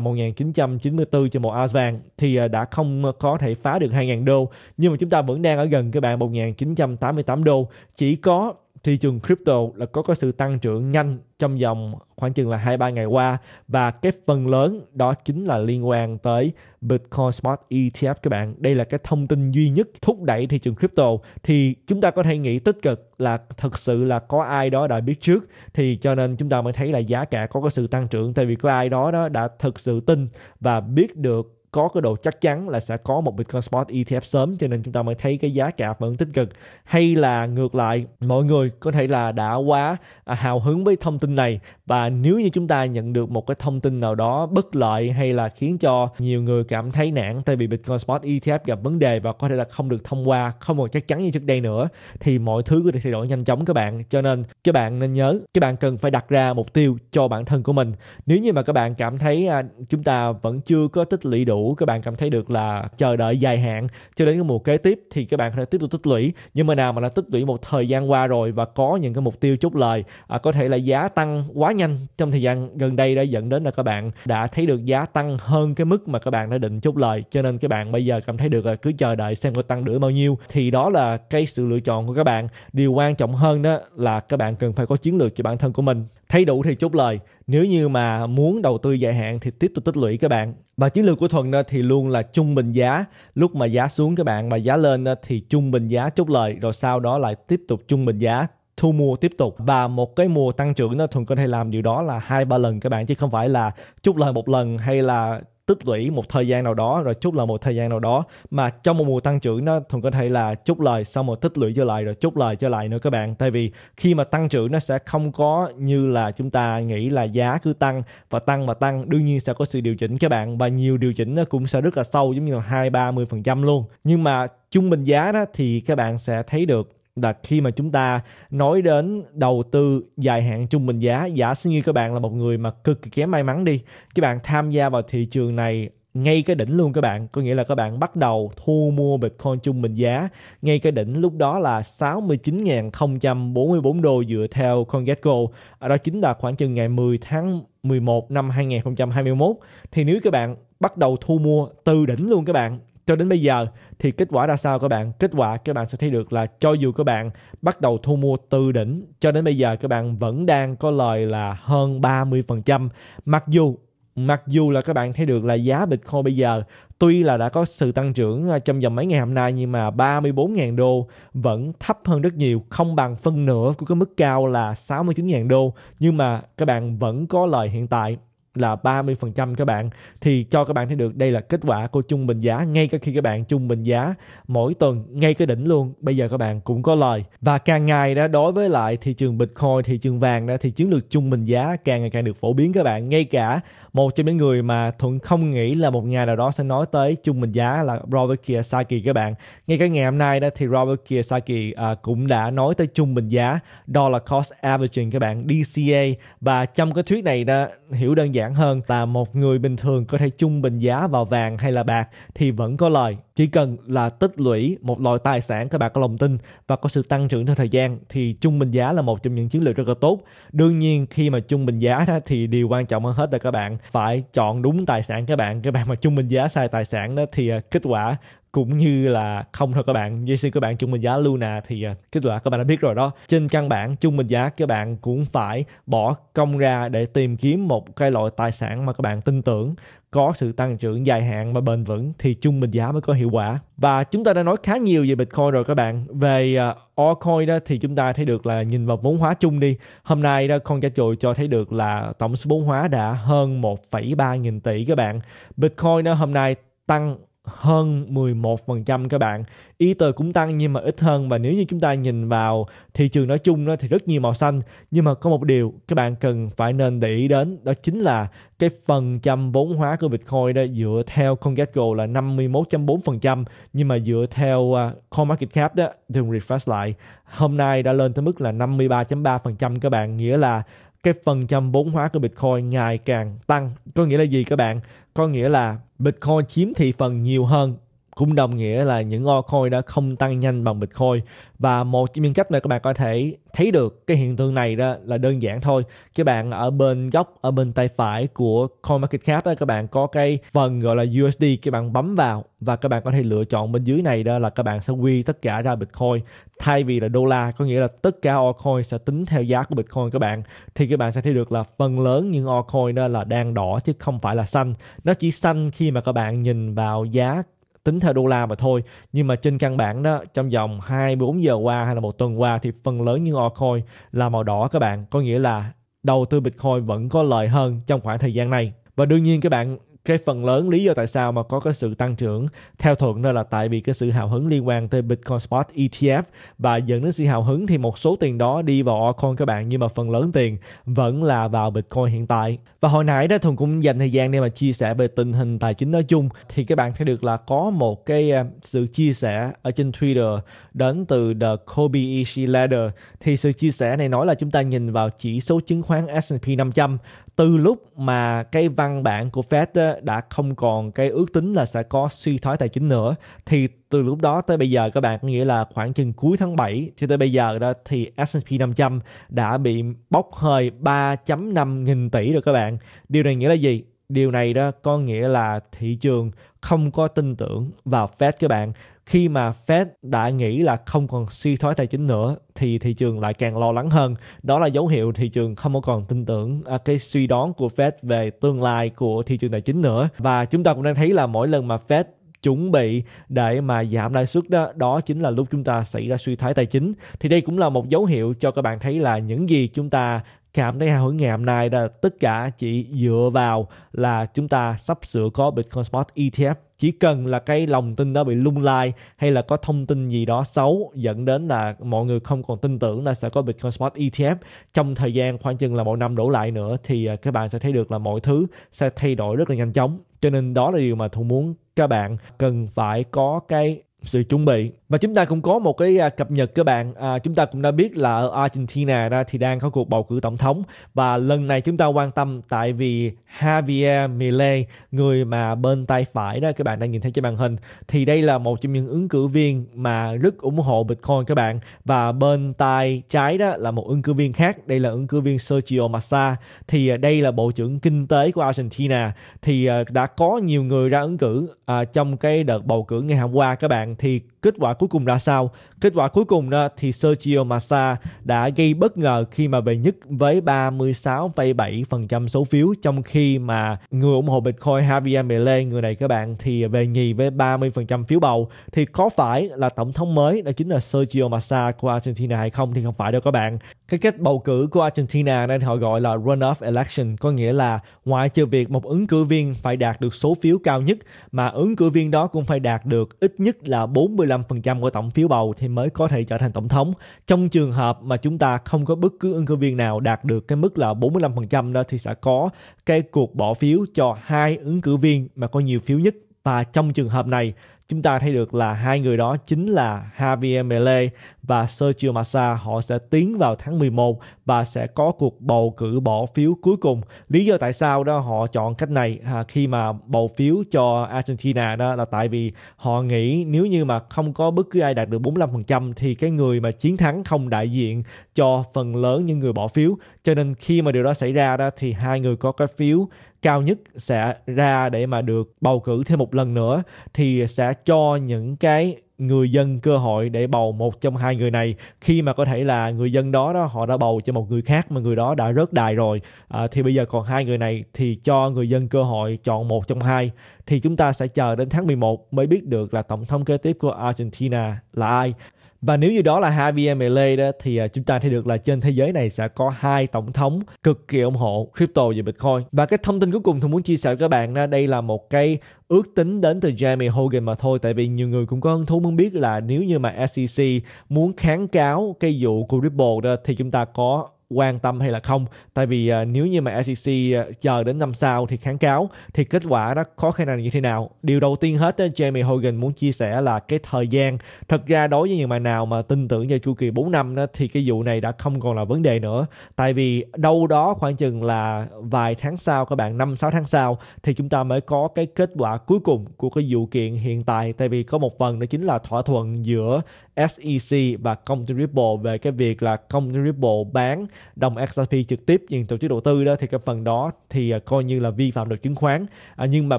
1994 cho một ounce vàng thì à, đã không có thể phá được 2.000 đô nhưng mà chúng ta vẫn đang ở gần các bạn 1988 đô chỉ có thị trường crypto là có có sự tăng trưởng nhanh trong vòng khoảng chừng là 2 3 ngày qua và cái phần lớn đó chính là liên quan tới Bitcoin Spot ETF các bạn. Đây là cái thông tin duy nhất thúc đẩy thị trường crypto thì chúng ta có thể nghĩ tích cực là thật sự là có ai đó đã biết trước thì cho nên chúng ta mới thấy là giá cả có có sự tăng trưởng tại vì có ai đó đó đã thực sự tin và biết được có cái độ chắc chắn là sẽ có một Bitcoin Spot ETF sớm cho nên chúng ta mới thấy cái giá cả vẫn tích cực hay là ngược lại mọi người có thể là đã quá à, hào hứng với thông tin này và nếu như chúng ta nhận được một cái thông tin nào đó bất lợi hay là khiến cho nhiều người cảm thấy nản tại vì Bitcoin Spot ETF gặp vấn đề và có thể là không được thông qua không còn chắc chắn như trước đây nữa thì mọi thứ có thể thay đổi nhanh chóng các bạn cho nên các bạn nên nhớ các bạn cần phải đặt ra mục tiêu cho bản thân của mình nếu như mà các bạn cảm thấy à, chúng ta vẫn chưa có tích lũy đủ đủ các bạn cảm thấy được là chờ đợi dài hạn cho đến cái mùa kế tiếp thì các bạn có thể tiếp tục tích lũy nhưng mà nào mà đã tích lũy một thời gian qua rồi và có những cái mục tiêu chốt lời à, có thể là giá tăng quá nhanh trong thời gian gần đây đã dẫn đến là các bạn đã thấy được giá tăng hơn cái mức mà các bạn đã định chốt lời cho nên các bạn bây giờ cảm thấy được là cứ chờ đợi xem có tăng được bao nhiêu thì đó là cái sự lựa chọn của các bạn điều quan trọng hơn đó là các bạn cần phải có chiến lược cho bản thân của mình thấy đủ thì chốt lời nếu như mà muốn đầu tư dài hạn thì tiếp tục tích lũy các bạn và chiến lược của thuần ờ, thì luôn là trung bình giá lúc mà giá xuống các bạn mà giá lên ờ, thì trung bình giá chốt lời rồi sau đó lại tiếp tục trung bình giá thu mua tiếp tục và một cái mùa tăng trưởng nó thường có thể làm điều đó là hai ba lần các bạn chứ không phải là chút lời một lần hay là tích lũy một thời gian nào đó rồi chút lời một thời gian nào đó mà trong một mùa tăng trưởng nó thường có thể là chút lời sau một tích lũy trở lại rồi chút lời trở lại nữa các bạn tại vì khi mà tăng trưởng nó sẽ không có như là chúng ta nghĩ là giá cứ tăng và tăng và tăng đương nhiên sẽ có sự điều chỉnh các bạn và nhiều điều chỉnh nó cũng sẽ rất là sâu giống như là hai ba mươi phần trăm luôn nhưng mà trung bình giá đó thì các bạn sẽ thấy được là khi mà chúng ta nói đến đầu tư dài hạn trung bình giá giả sử như các bạn là một người mà cực kỳ kém may mắn đi các bạn tham gia vào thị trường này ngay cái đỉnh luôn các bạn có nghĩa là các bạn bắt đầu thu mua Bitcoin trung bình giá ngay cái đỉnh lúc đó là 69.044 đô dựa theo CoinGecko đó chính là khoảng chừng ngày 10 tháng 11 năm 2021 thì nếu các bạn bắt đầu thu mua từ đỉnh luôn các bạn cho đến bây giờ thì kết quả ra sao các bạn kết quả các bạn sẽ thấy được là cho dù các bạn bắt đầu thu mua từ đỉnh cho đến bây giờ các bạn vẫn đang có lời là hơn 30% mặc dù mặc dù là các bạn thấy được là giá Bitcoin bây giờ tuy là đã có sự tăng trưởng à, trong vòng mấy ngày hôm nay nhưng mà 34.000 đô vẫn thấp hơn rất nhiều không bằng phân nửa của cái mức cao là 69.000 đô nhưng mà các bạn vẫn có lời hiện tại là 30% các bạn thì cho các bạn thấy được đây là kết quả của trung bình giá ngay cả khi các bạn trung bình giá mỗi tuần ngay cái đỉnh luôn bây giờ các bạn cũng có lời và càng ngày đó đối với lại thị trường Bitcoin thị trường vàng đó thì chiến lược trung bình giá càng ngày càng được phổ biến các bạn ngay cả một trong những người mà Thuận không nghĩ là một ngày nào đó sẽ nói tới trung bình giá là Robert Kiyosaki các bạn ngay cả ngày hôm nay đó thì Robert Kiyosaki à, cũng đã nói tới trung bình giá dollar cost averaging các bạn DCA và trong cái thuyết này đó hiểu đơn giản giản hơn là một người bình thường có thể trung bình giá vào vàng hay là bạc thì vẫn có lời chỉ cần là tích lũy một loại tài sản các bạn có lòng tin và có sự tăng trưởng theo thời gian thì trung bình giá là một trong những chiến lược rất là tốt đương nhiên khi mà trung bình giá đó thì điều quan trọng hơn hết là các bạn phải chọn đúng tài sản các bạn các bạn mà trung bình giá sai tài sản đó thì à, kết quả cũng như là không thôi các bạn JC các bạn trung bình giá Luna thì à, kết quả các bạn đã biết rồi đó trên căn bản trung bình giá các bạn cũng phải bỏ công ra để tìm kiếm một cái loại tài sản mà các bạn tin tưởng có sự tăng trưởng dài hạn và bền vững thì trung bình giá mới có hiệu quả. Và chúng ta đã nói khá nhiều về Bitcoin rồi các bạn. Về uh, altcoin đó thì chúng ta thấy được là nhìn vào vốn hóa chung đi. Hôm nay đó con cha chồi cho thấy được là tổng số vốn hóa đã hơn 1,3 nghìn tỷ các bạn. Bitcoin đó hôm nay tăng hơn 11% các bạn. Ether cũng tăng nhưng mà ít hơn và nếu như chúng ta nhìn vào thị trường nói chung đó thì rất nhiều màu xanh nhưng mà có một điều các bạn cần phải nên để ý đến đó chính là cái phần trăm vốn hóa của Bitcoin đó dựa theo CoinGecko là 51.4% nhưng mà dựa theo uh, à, CoinMarketCap đó thường refresh lại hôm nay đã lên tới mức là 53.3% các bạn nghĩa là cái phần trăm vốn hóa của Bitcoin ngày càng tăng. Có nghĩa là gì các bạn? Có nghĩa là Bitcoin chiếm thị phần nhiều hơn cũng đồng nghĩa là những altcoin đã không tăng nhanh bằng Bitcoin và một trong những cách mà các bạn có thể thấy được cái hiện tượng này đó là đơn giản thôi các bạn ở bên góc ở bên tay phải của CoinMarketCap đó các bạn có cái phần gọi là USD các bạn bấm vào và các bạn có thể lựa chọn bên dưới này đó là các bạn sẽ quy tất cả ra Bitcoin thay vì là đô la có nghĩa là tất cả altcoin sẽ tính theo giá của Bitcoin các bạn thì các bạn sẽ thấy được là phần lớn những altcoin đó là đang đỏ chứ không phải là xanh nó chỉ xanh khi mà các bạn nhìn vào giá tính theo đô la mà thôi nhưng mà trên căn bản đó trong vòng 24 giờ qua hay là một tuần qua thì phần lớn những altcoin là màu đỏ các bạn có nghĩa là đầu tư Bitcoin vẫn có lợi hơn trong khoảng thời gian này và đương nhiên các bạn cái phần lớn lý do tại sao mà có cái sự tăng trưởng theo thuận đó là tại vì cái sự hào hứng liên quan tới Bitcoin Spot ETF và dẫn đến sự hào hứng thì một số tiền đó đi vào altcoin các bạn nhưng mà phần lớn tiền vẫn là vào Bitcoin hiện tại và hồi nãy đó thuận cũng dành thời gian để mà chia sẻ về tình hình tài chính nói chung thì các bạn thấy được là có một cái à, sự chia sẻ ở trên Twitter đến từ The Kobe Ishi Ladder thì sự chia sẻ này nói là chúng ta nhìn vào chỉ số chứng khoán S&P 500 từ lúc mà cái văn bản của Fed đã không còn cái ước tính là sẽ có suy thoái tài chính nữa thì từ lúc đó tới bây giờ các bạn có nghĩa là khoảng chừng cuối tháng 7 cho tới bây giờ đó thì S&P 500 đã bị bốc hơi 3.5 nghìn tỷ rồi các bạn. Điều này nghĩa là gì? Điều này đó có nghĩa là thị trường không có tin tưởng vào Fed các bạn khi mà Fed đã nghĩ là không còn suy thoái tài chính nữa thì thị trường lại càng lo lắng hơn. Đó là dấu hiệu thị trường không còn tin tưởng à, cái suy đoán của Fed về tương lai của thị trường tài chính nữa. Và chúng ta cũng đang thấy là mỗi lần mà Fed chuẩn bị để mà giảm lãi suất đó đó chính là lúc chúng ta xảy ra suy thoái tài chính thì đây cũng là một dấu hiệu cho các bạn thấy là những gì chúng ta cảm thấy hào hứng ngày hôm nay là tất cả chỉ dựa vào là chúng ta sắp sửa có Bitcoin Spot ETF chỉ cần là cái lòng tin đó bị lung lai hay là có thông tin gì đó xấu dẫn đến là mọi người không còn tin tưởng là sẽ có Bitcoin Spot ETF trong thời gian khoảng chừng là một năm đổ lại nữa thì à, các bạn sẽ thấy được là mọi thứ sẽ thay đổi rất là nhanh chóng cho nên đó là điều mà thu muốn các bạn cần phải có cái sự chuẩn bị và chúng ta cũng có một cái à, cập nhật các bạn à, chúng ta cũng đã biết là ở Argentina đó thì đang có cuộc bầu cử tổng thống và lần này chúng ta quan tâm tại vì Javier Milei người mà bên tay phải đó các bạn đang nhìn thấy trên màn hình thì đây là một trong những ứng cử viên mà rất ủng hộ Bitcoin các bạn và bên tay trái đó là một ứng cử viên khác đây là ứng cử viên Sergio Massa thì à, đây là bộ trưởng kinh tế của Argentina thì à, đã có nhiều người ra ứng cử à, trong cái đợt bầu cử ngày hôm qua các bạn thì kết quả cuối cùng ra sao? Kết quả cuối cùng đó thì Sergio Massa đã gây bất ngờ khi mà về nhất với 36,7% số phiếu trong khi mà người ủng hộ Bitcoin Javier Milei người này các bạn thì về nhì với 30% phiếu bầu thì có phải là tổng thống mới đó chính là Sergio Massa của Argentina hay không thì không phải đâu các bạn. Cái cách bầu cử của Argentina nên họ gọi là runoff election có nghĩa là ngoài trừ việc một ứng cử viên phải đạt được số phiếu cao nhất mà ứng cử viên đó cũng phải đạt được ít nhất là là 45% của tổng phiếu bầu thì mới có thể trở thành tổng thống. Trong trường hợp mà chúng ta không có bất cứ ứng cử viên nào đạt được cái mức là 45% đó thì sẽ có cái cuộc bỏ phiếu cho hai ứng cử viên mà có nhiều phiếu nhất và trong trường hợp này chúng ta thấy được là hai người đó chính là Javier Milei và Sergio Massa họ sẽ tiến vào tháng 11 và sẽ có cuộc bầu cử bỏ phiếu cuối cùng. Lý do tại sao đó họ chọn cách này à, khi mà bầu phiếu cho Argentina đó là tại vì họ nghĩ nếu như mà không có bất cứ ai đạt được 45% thì cái người mà chiến thắng không đại diện cho phần lớn những người bỏ phiếu. Cho nên khi mà điều đó xảy ra đó thì hai người có cái phiếu cao nhất sẽ ra để mà được bầu cử thêm một lần nữa thì sẽ cho những cái người dân cơ hội để bầu một trong hai người này khi mà có thể là người dân đó đó họ đã bầu cho một người khác mà người đó đã rớt đài rồi à, thì bây giờ còn hai người này thì cho người dân cơ hội chọn một trong hai thì chúng ta sẽ chờ đến tháng 11 mới biết được là tổng thống kế tiếp của Argentina là ai và nếu như đó là Javier Milei đó thì à, chúng ta thấy được là trên thế giới này sẽ có hai tổng thống cực kỳ ủng hộ crypto và Bitcoin. Và cái thông tin cuối cùng tôi muốn chia sẻ với các bạn đó, đây là một cái ước tính đến từ Jamie Hogan mà thôi tại vì nhiều người cũng có hứng thú muốn biết là nếu như mà SEC muốn kháng cáo cái vụ của Ripple đó thì chúng ta có quan tâm hay là không tại vì uh, nếu như mà SEC uh, à, chờ đến năm sau thì kháng cáo thì kết quả nó có khả năng như thế nào điều đầu tiên hết uh, Jamie Hogan muốn chia sẻ là cái thời gian thật ra đối với những bạn nào mà tin tưởng vào chu kỳ 4 năm đó, thì cái vụ này đã không còn là vấn đề nữa tại vì đâu đó khoảng chừng là vài tháng sau các bạn 5-6 tháng sau thì chúng ta mới có cái kết quả cuối cùng của cái vụ kiện hiện tại tại vì có một phần đó chính là thỏa thuận giữa SEC và công ty Ripple về cái việc là công ty Ripple bán đồng XRP trực tiếp nhìn tổ chức đầu tư đó thì cái phần đó thì à, coi như là vi phạm được chứng khoán à, nhưng mà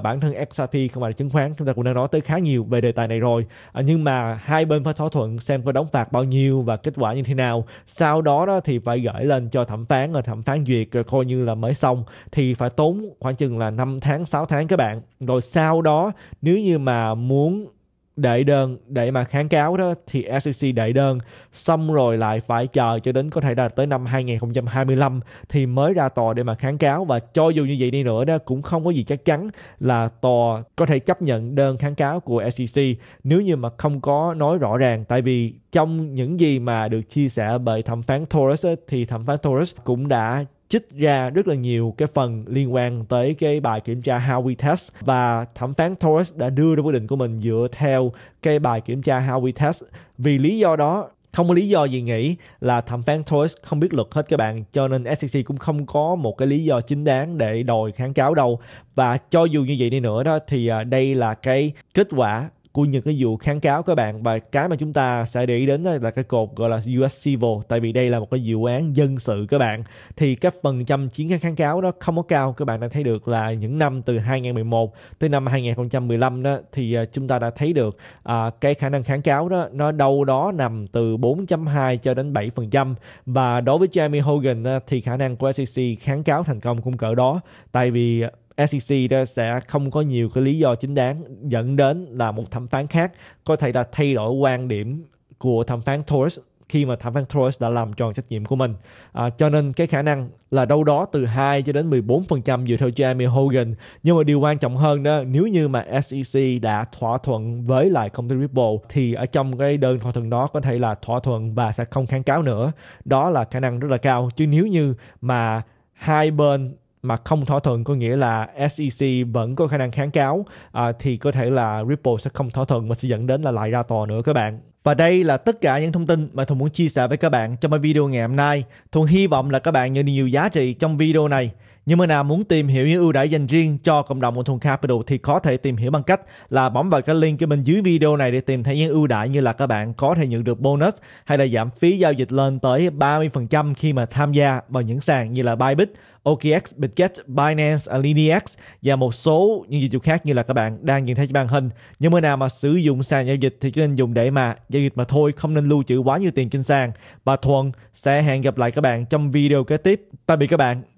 bản thân XRP không phải là chứng khoán chúng ta cũng đã nói tới khá nhiều về đề tài này rồi à, nhưng mà hai bên phải thỏa thuận xem có đóng phạt bao nhiêu và kết quả như thế nào sau đó đó thì phải gửi lên cho thẩm phán rồi à, thẩm phán duyệt rồi coi như là mới xong thì phải tốn khoảng chừng là 5 tháng 6 tháng các bạn rồi sau đó nếu như mà muốn đại đơn để mà kháng cáo đó thì SEC đại đơn xong rồi lại phải chờ cho đến có thể là tới năm 2025 thì mới ra tòa để mà kháng cáo và cho dù như vậy đi nữa đó cũng không có gì chắc chắn là tòa có thể chấp nhận đơn kháng cáo của SEC nếu như mà không có nói rõ ràng tại vì trong những gì mà được chia sẻ bởi thẩm phán Torres thì thẩm phán Torres cũng đã chích ra rất là nhiều cái phần liên quan tới cái bài kiểm tra How We Test và thẩm phán Torres đã đưa ra quyết định của mình dựa theo cái bài kiểm tra How We Test vì lý do đó không có lý do gì nghĩ là thẩm phán Torres không biết luật hết các bạn cho nên SEC cũng không có một cái lý do chính đáng để đòi kháng cáo đâu và cho dù như vậy đi nữa đó thì à, đây là cái kết quả của những cái vụ kháng cáo các bạn và cái mà chúng ta sẽ để ý đến là cái cột gọi là US Civil tại vì đây là một cái dự án dân sự các bạn thì các phần trăm chiến kháng cáo đó không có cao các bạn đã thấy được là những năm từ 2011 tới năm 2015 đó thì à, chúng ta đã thấy được à, cái khả năng kháng cáo đó nó đâu đó nằm từ 4.2 cho đến 7% và đối với Jamie Hogan thì khả năng của SEC kháng cáo thành công cũng cỡ đó tại vì SEC đó sẽ không có nhiều cái lý do chính đáng dẫn đến là một thẩm phán khác có thể là thay đổi quan điểm của thẩm phán Torres khi mà thẩm phán Torres đã làm tròn trách nhiệm của mình. À, cho nên cái khả năng là đâu đó từ 2 cho đến 14% dựa theo Jamie Hogan. Nhưng mà điều quan trọng hơn đó, nếu như mà SEC đã thỏa thuận với lại công ty Ripple thì ở trong cái đơn thỏa thuận đó có thể là thỏa thuận và sẽ không kháng cáo nữa. Đó là khả năng rất là cao. Chứ nếu như mà hai bên mà không thỏa thuận có nghĩa là SEC vẫn có khả năng kháng cáo à, thì có thể là Ripple sẽ không thỏa thuận mà sẽ dẫn đến là lại ra tòa nữa các bạn. Và đây là tất cả những thông tin mà Thuận muốn chia sẻ với các bạn trong video ngày hôm nay. Thuận hy vọng là các bạn nhận được nhiều giá trị trong video này. Nhưng mà nào muốn tìm hiểu những ưu đãi dành riêng cho cộng đồng của Thùng Capital thì có thể tìm hiểu bằng cách là bấm vào cái link ở bên dưới video này để tìm thấy những ưu đãi như là các bạn có thể nhận được bonus hay là giảm phí giao dịch lên tới 30% khi mà tham gia vào những sàn như là Bybit, OKX, Bitget, Binance, AlineX và một số những dịch vụ khác như là các bạn đang nhìn thấy trên màn hình. Nhưng mà nào mà sử dụng sàn giao dịch thì chỉ nên dùng để mà giao dịch mà thôi, không nên lưu trữ quá nhiều tiền trên sàn. Và Thuận sẽ hẹn gặp lại các bạn trong video kế tiếp. Tạm biệt các bạn.